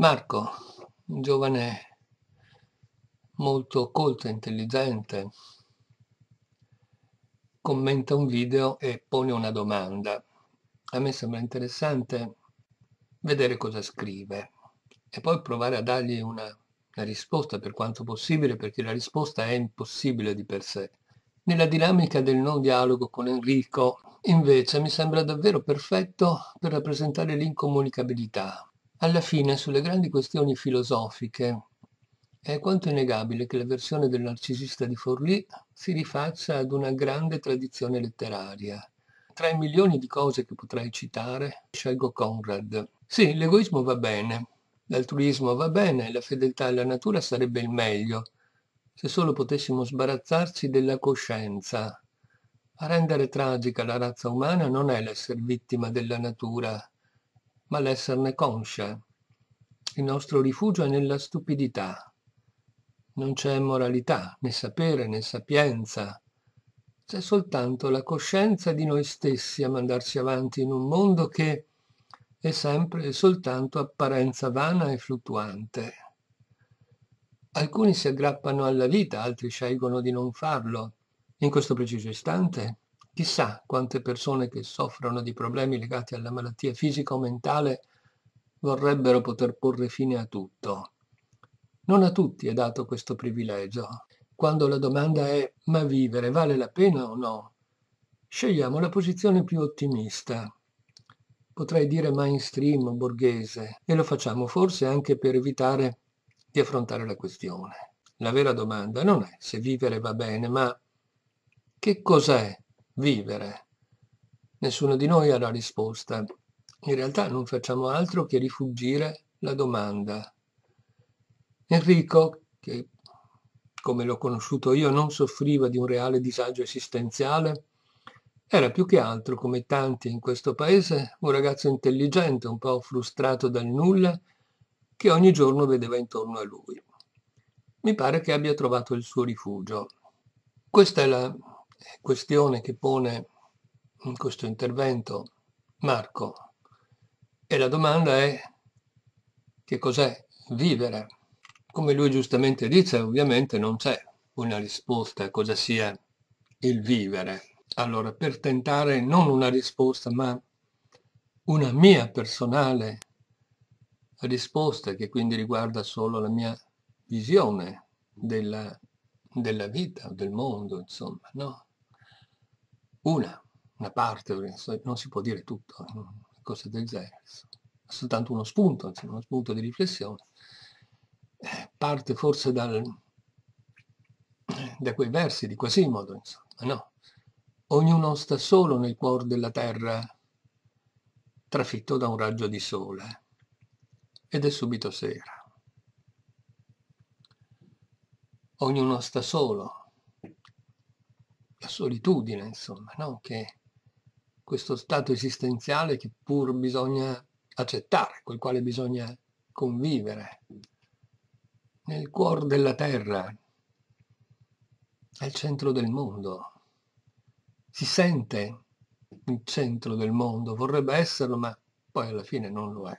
Marco, un giovane molto colto e intelligente, commenta un video e pone una domanda. A me sembra interessante vedere cosa scrive e poi provare a dargli una, una risposta per quanto possibile perché la risposta è impossibile di per sé. Nella dinamica del non dialogo con Enrico invece mi sembra davvero perfetto per rappresentare l'incomunicabilità, alla fine, sulle grandi questioni filosofiche, è quanto innegabile che la versione del narcisista di Forlì si rifaccia ad una grande tradizione letteraria. Tra i milioni di cose che potrei citare, scelgo Conrad. Sì, l'egoismo va bene, l'altruismo va bene, la fedeltà alla natura sarebbe il meglio, se solo potessimo sbarazzarci della coscienza. A rendere tragica la razza umana non è l'essere vittima della natura, ma l'esserne conscia. Il nostro rifugio è nella stupidità. Non c'è moralità, né sapere, né sapienza. C'è soltanto la coscienza di noi stessi a mandarsi avanti in un mondo che è sempre e soltanto apparenza vana e fluttuante. Alcuni si aggrappano alla vita, altri scelgono di non farlo. In questo preciso istante Chissà quante persone che soffrono di problemi legati alla malattia fisica o mentale vorrebbero poter porre fine a tutto. Non a tutti è dato questo privilegio. Quando la domanda è ma vivere vale la pena o no? Scegliamo la posizione più ottimista, potrei dire mainstream borghese, e lo facciamo forse anche per evitare di affrontare la questione. La vera domanda non è se vivere va bene, ma che cos'è vivere. Nessuno di noi ha la risposta. In realtà non facciamo altro che rifugire la domanda. Enrico, che come l'ho conosciuto io non soffriva di un reale disagio esistenziale, era più che altro, come tanti in questo paese, un ragazzo intelligente, un po' frustrato dal nulla, che ogni giorno vedeva intorno a lui. Mi pare che abbia trovato il suo rifugio. Questa è la questione che pone in questo intervento Marco e la domanda è che cos'è vivere? Come lui giustamente dice, ovviamente non c'è una risposta a cosa sia il vivere. Allora, per tentare non una risposta, ma una mia personale risposta, che quindi riguarda solo la mia visione della, della vita, del mondo, insomma, no? una, una parte, non si può dire tutto, cose del genere, soltanto uno spunto, uno spunto di riflessione, eh, parte forse dal, da quei versi di Quasimodo, insomma, no? Ognuno sta solo nel cuore della terra, trafitto da un raggio di sole, ed è subito sera. Ognuno sta solo la solitudine, insomma, no? che questo stato esistenziale che pur bisogna accettare, col quale bisogna convivere, nel cuore della terra, al centro del mondo. Si sente il centro del mondo, vorrebbe esserlo, ma poi alla fine non lo è.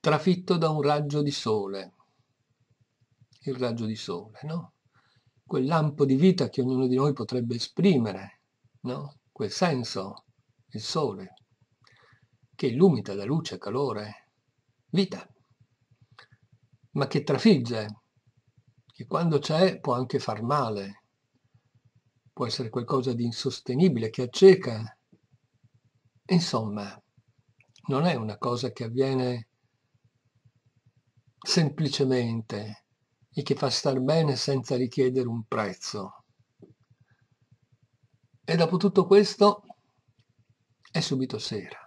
Trafitto da un raggio di sole, il raggio di sole, no? quel lampo di vita che ognuno di noi potrebbe esprimere, no? quel senso, il sole, che illumina da luce, calore, vita, ma che trafigge, che quando c'è può anche far male, può essere qualcosa di insostenibile, che acceca. Insomma, non è una cosa che avviene semplicemente e che fa star bene senza richiedere un prezzo. E dopo tutto questo è subito sera.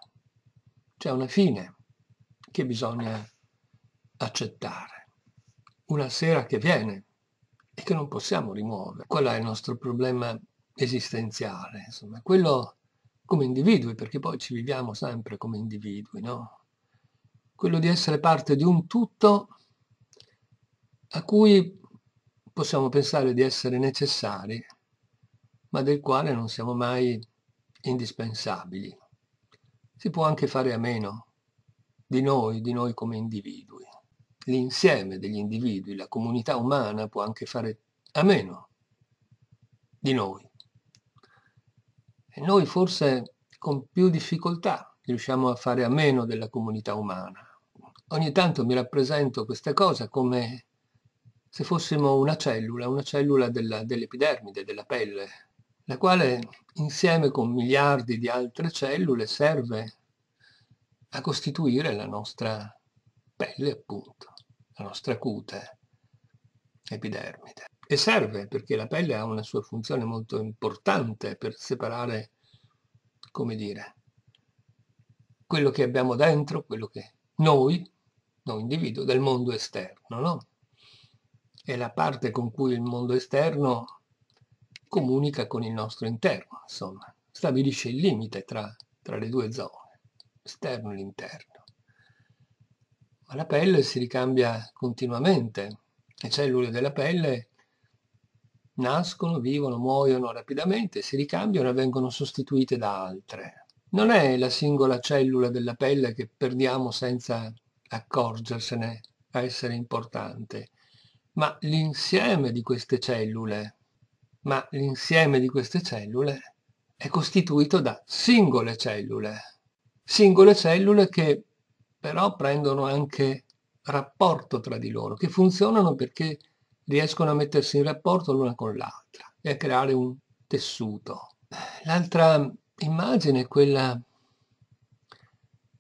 C'è una fine che bisogna accettare. Una sera che viene e che non possiamo rimuovere. Quello è il nostro problema esistenziale, insomma, quello come individui, perché poi ci viviamo sempre come individui, no? Quello di essere parte di un tutto a cui possiamo pensare di essere necessari, ma del quale non siamo mai indispensabili. Si può anche fare a meno di noi, di noi come individui. L'insieme degli individui, la comunità umana può anche fare a meno di noi. E noi forse con più difficoltà riusciamo a fare a meno della comunità umana. Ogni tanto mi rappresento questa cosa come se fossimo una cellula, una cellula della, dell'epidermide, della pelle, la quale insieme con miliardi di altre cellule serve a costituire la nostra pelle, appunto, la nostra cute epidermide. E serve perché la pelle ha una sua funzione molto importante per separare, come dire, quello che abbiamo dentro, quello che noi, noi individuo, del mondo esterno, no? è la parte con cui il mondo esterno comunica con il nostro interno, insomma, stabilisce il limite tra, tra le due zone, esterno e interno. Ma la pelle si ricambia continuamente, le cellule della pelle nascono, vivono, muoiono rapidamente, si ricambiano e vengono sostituite da altre. Non è la singola cellula della pelle che perdiamo senza accorgersene a essere importante, ma l'insieme di queste cellule, ma l'insieme di queste cellule è costituito da singole cellule, singole cellule che però prendono anche rapporto tra di loro, che funzionano perché riescono a mettersi in rapporto l'una con l'altra e a creare un tessuto. L'altra immagine è quella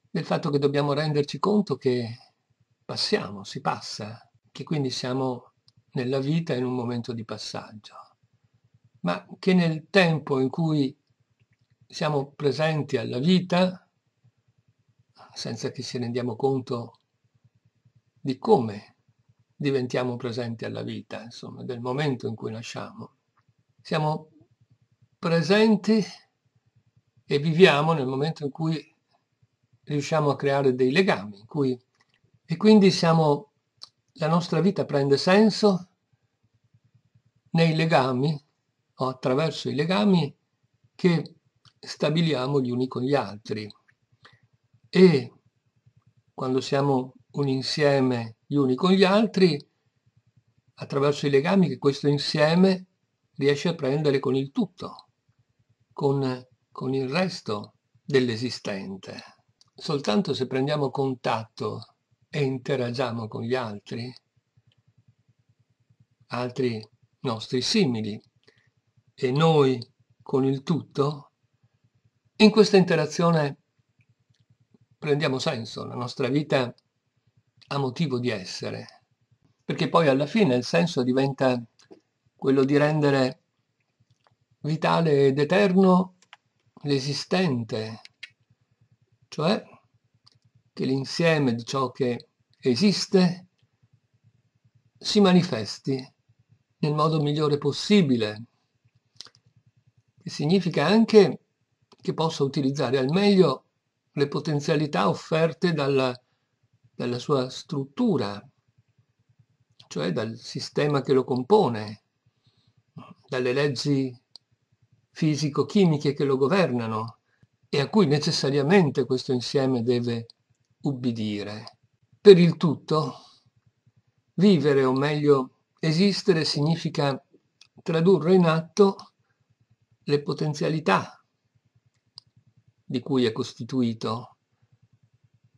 del fatto che dobbiamo renderci conto che passiamo, si passa che quindi siamo nella vita in un momento di passaggio, ma che nel tempo in cui siamo presenti alla vita, senza che ci rendiamo conto di come diventiamo presenti alla vita, insomma, del momento in cui nasciamo. Siamo presenti e viviamo nel momento in cui riusciamo a creare dei legami, in cui, e quindi siamo la nostra vita prende senso nei legami o attraverso i legami che stabiliamo gli uni con gli altri. E quando siamo un insieme gli uni con gli altri, attraverso i legami che questo insieme riesce a prendere con il tutto, con, con il resto dell'esistente. Soltanto se prendiamo contatto e interagiamo con gli altri, altri nostri simili, e noi con il tutto, in questa interazione prendiamo senso, la nostra vita ha motivo di essere, perché poi alla fine il senso diventa quello di rendere vitale ed eterno l'esistente, cioè che l'insieme di ciò che esiste si manifesti nel modo migliore possibile, che significa anche che possa utilizzare al meglio le potenzialità offerte dalla, dalla sua struttura, cioè dal sistema che lo compone, dalle leggi fisico-chimiche che lo governano e a cui necessariamente questo insieme deve ubbidire. Per il tutto, vivere o meglio esistere significa tradurre in atto le potenzialità di cui è costituito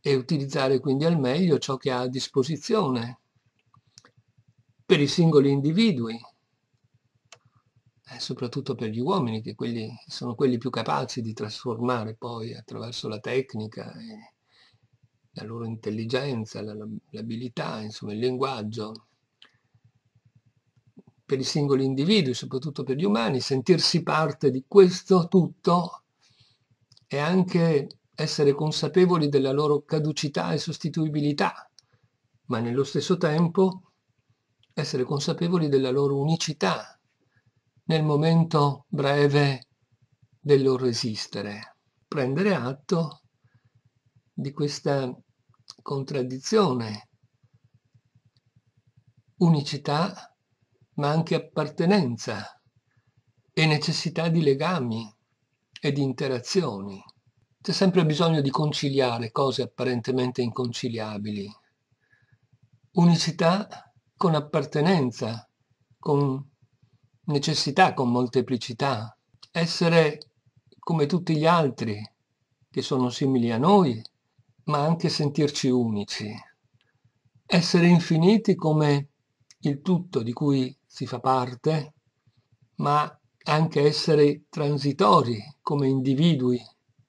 e utilizzare quindi al meglio ciò che ha a disposizione per i singoli individui, eh, soprattutto per gli uomini, che quelli, sono quelli più capaci di trasformare poi attraverso la tecnica e la loro intelligenza, l'abilità, insomma il linguaggio, per i singoli individui, soprattutto per gli umani, sentirsi parte di questo tutto e anche essere consapevoli della loro caducità e sostituibilità, ma nello stesso tempo essere consapevoli della loro unicità nel momento breve del loro esistere. Prendere atto di questa contraddizione, unicità ma anche appartenenza e necessità di legami e di interazioni. C'è sempre bisogno di conciliare cose apparentemente inconciliabili. Unicità con appartenenza, con necessità, con molteplicità. Essere come tutti gli altri che sono simili a noi ma anche sentirci unici, essere infiniti come il tutto di cui si fa parte, ma anche essere transitori come individui,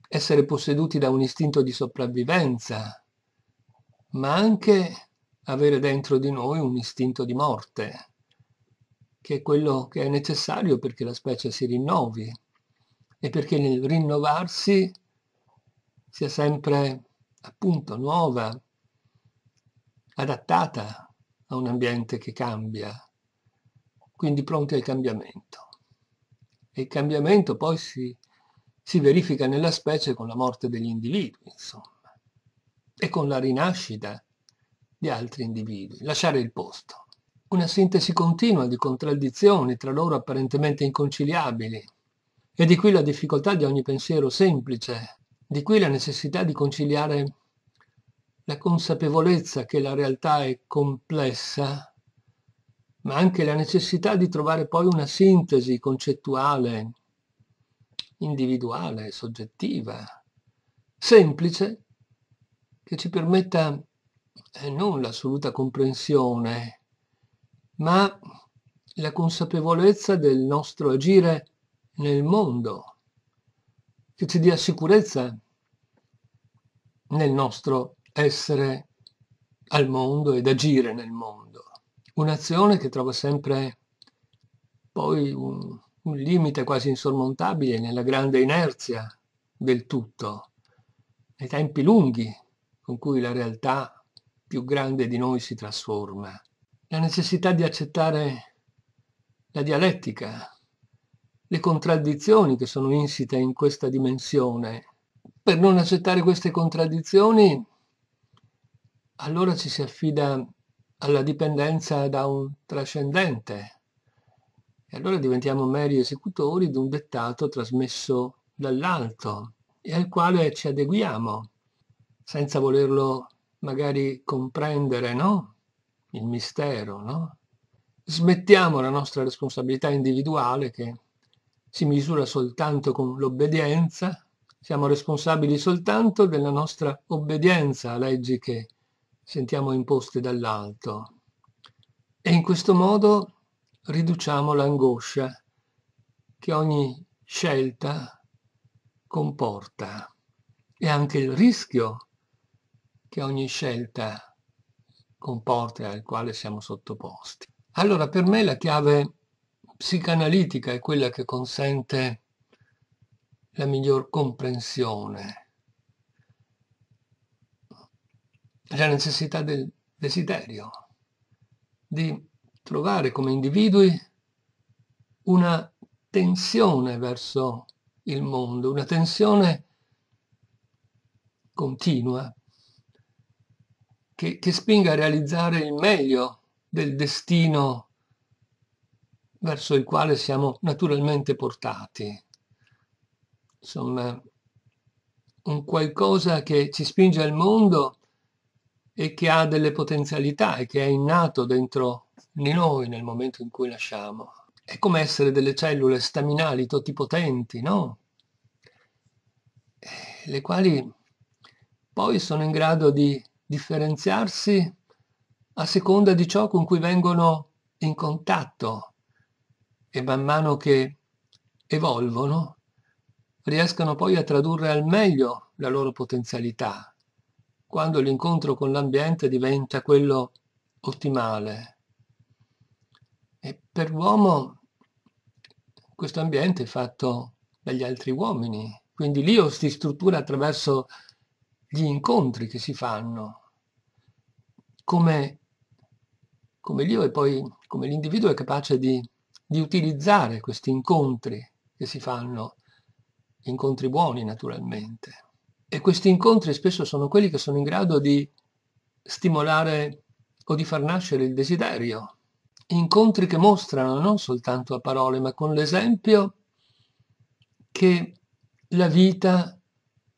essere posseduti da un istinto di sopravvivenza, ma anche avere dentro di noi un istinto di morte, che è quello che è necessario perché la specie si rinnovi e perché nel rinnovarsi sia sempre appunto nuova, adattata a un ambiente che cambia, quindi pronti al cambiamento. E il cambiamento poi si, si verifica nella specie con la morte degli individui, insomma, e con la rinascita di altri individui, lasciare il posto. Una sintesi continua di contraddizioni tra loro apparentemente inconciliabili, e di qui la difficoltà di ogni pensiero semplice, di qui la necessità di conciliare la consapevolezza che la realtà è complessa, ma anche la necessità di trovare poi una sintesi concettuale, individuale, soggettiva, semplice, che ci permetta eh, non l'assoluta comprensione, ma la consapevolezza del nostro agire nel mondo che ci dia sicurezza nel nostro essere al mondo ed agire nel mondo. Un'azione che trova sempre poi un, un limite quasi insormontabile nella grande inerzia del tutto, nei tempi lunghi con cui la realtà più grande di noi si trasforma. La necessità di accettare la dialettica, le contraddizioni che sono insite in questa dimensione. Per non accettare queste contraddizioni, allora ci si affida alla dipendenza da un trascendente. E allora diventiamo meri esecutori di un dettato trasmesso dall'alto e al quale ci adeguiamo, senza volerlo magari comprendere, no? Il mistero, no? Smettiamo la nostra responsabilità individuale che si misura soltanto con l'obbedienza, siamo responsabili soltanto della nostra obbedienza a leggi che sentiamo imposte dall'alto. E in questo modo riduciamo l'angoscia che ogni scelta comporta e anche il rischio che ogni scelta comporta e al quale siamo sottoposti. Allora per me la chiave psicanalitica è quella che consente la miglior comprensione, la necessità del desiderio di trovare come individui una tensione verso il mondo, una tensione continua che, che spinga a realizzare il meglio del destino verso il quale siamo naturalmente portati. Insomma, un qualcosa che ci spinge al mondo e che ha delle potenzialità e che è innato dentro di noi nel momento in cui lasciamo. È come essere delle cellule staminali totipotenti, no? Eh, le quali poi sono in grado di differenziarsi a seconda di ciò con cui vengono in contatto e man mano che evolvono riescano poi a tradurre al meglio la loro potenzialità, quando l'incontro con l'ambiente diventa quello ottimale. E per l'uomo questo ambiente è fatto dagli altri uomini, quindi l'io si struttura attraverso gli incontri che si fanno, come, come l'io e poi come l'individuo è capace di di utilizzare questi incontri che si fanno, incontri buoni naturalmente. E questi incontri spesso sono quelli che sono in grado di stimolare o di far nascere il desiderio. Incontri che mostrano non soltanto a parole, ma con l'esempio che la vita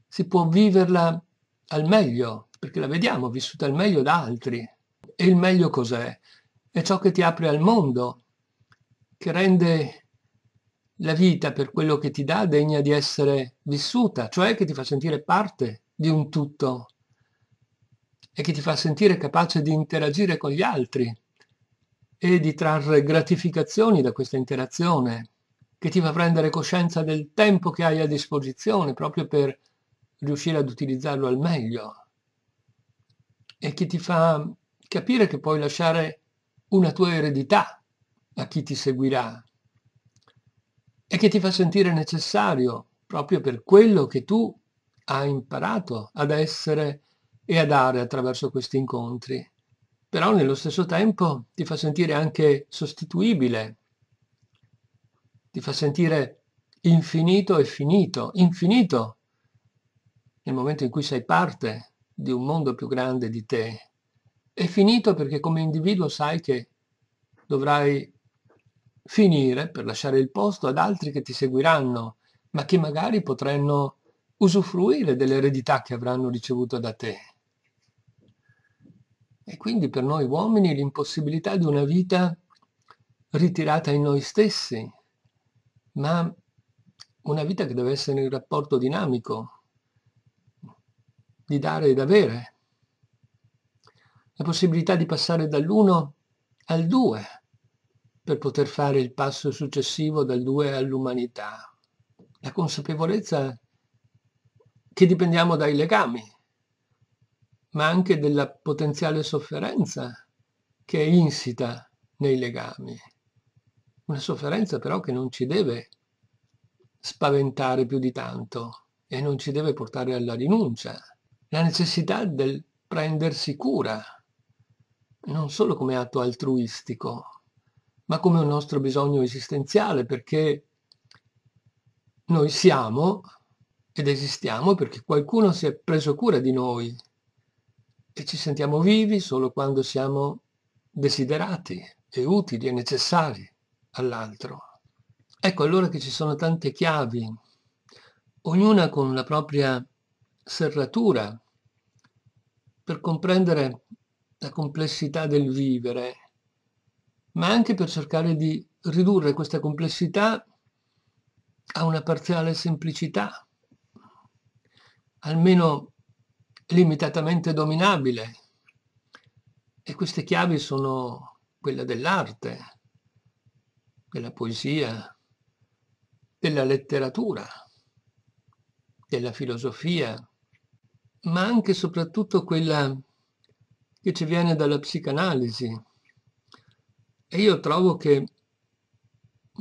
si può viverla al meglio, perché la vediamo vissuta al meglio da altri. E il meglio cos'è? È ciò che ti apre al mondo, che rende la vita per quello che ti dà degna di essere vissuta, cioè che ti fa sentire parte di un tutto e che ti fa sentire capace di interagire con gli altri e di trarre gratificazioni da questa interazione, che ti fa prendere coscienza del tempo che hai a disposizione proprio per riuscire ad utilizzarlo al meglio e che ti fa capire che puoi lasciare una tua eredità a chi ti seguirà e che ti fa sentire necessario proprio per quello che tu hai imparato ad essere e a dare attraverso questi incontri. Però nello stesso tempo ti fa sentire anche sostituibile, ti fa sentire infinito e finito, infinito nel momento in cui sei parte di un mondo più grande di te. È finito perché come individuo sai che dovrai finire per lasciare il posto ad altri che ti seguiranno, ma che magari potranno usufruire dell'eredità che avranno ricevuto da te. E quindi per noi uomini l'impossibilità di una vita ritirata in noi stessi, ma una vita che deve essere in rapporto dinamico, di dare ed avere. La possibilità di passare dall'uno al due, per poter fare il passo successivo dal 2 all'umanità. La consapevolezza che dipendiamo dai legami, ma anche della potenziale sofferenza che è insita nei legami. Una sofferenza però che non ci deve spaventare più di tanto e non ci deve portare alla rinuncia. La necessità del prendersi cura, non solo come atto altruistico, ma come un nostro bisogno esistenziale, perché noi siamo ed esistiamo perché qualcuno si è preso cura di noi e ci sentiamo vivi solo quando siamo desiderati e utili e necessari all'altro. Ecco allora che ci sono tante chiavi, ognuna con la propria serratura, per comprendere la complessità del vivere ma anche per cercare di ridurre questa complessità a una parziale semplicità, almeno limitatamente dominabile. E queste chiavi sono quella dell'arte, della poesia, della letteratura, della filosofia, ma anche e soprattutto quella che ci viene dalla psicanalisi, e io trovo che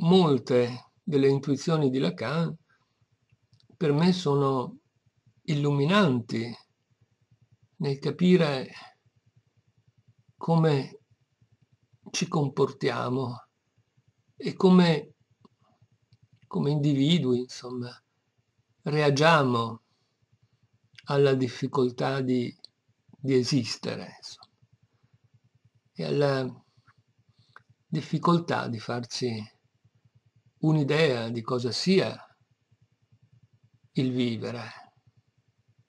molte delle intuizioni di Lacan per me sono illuminanti nel capire come ci comportiamo e come, come individui, insomma, reagiamo alla difficoltà di, di esistere insomma, e alla difficoltà di farci un'idea di cosa sia il vivere.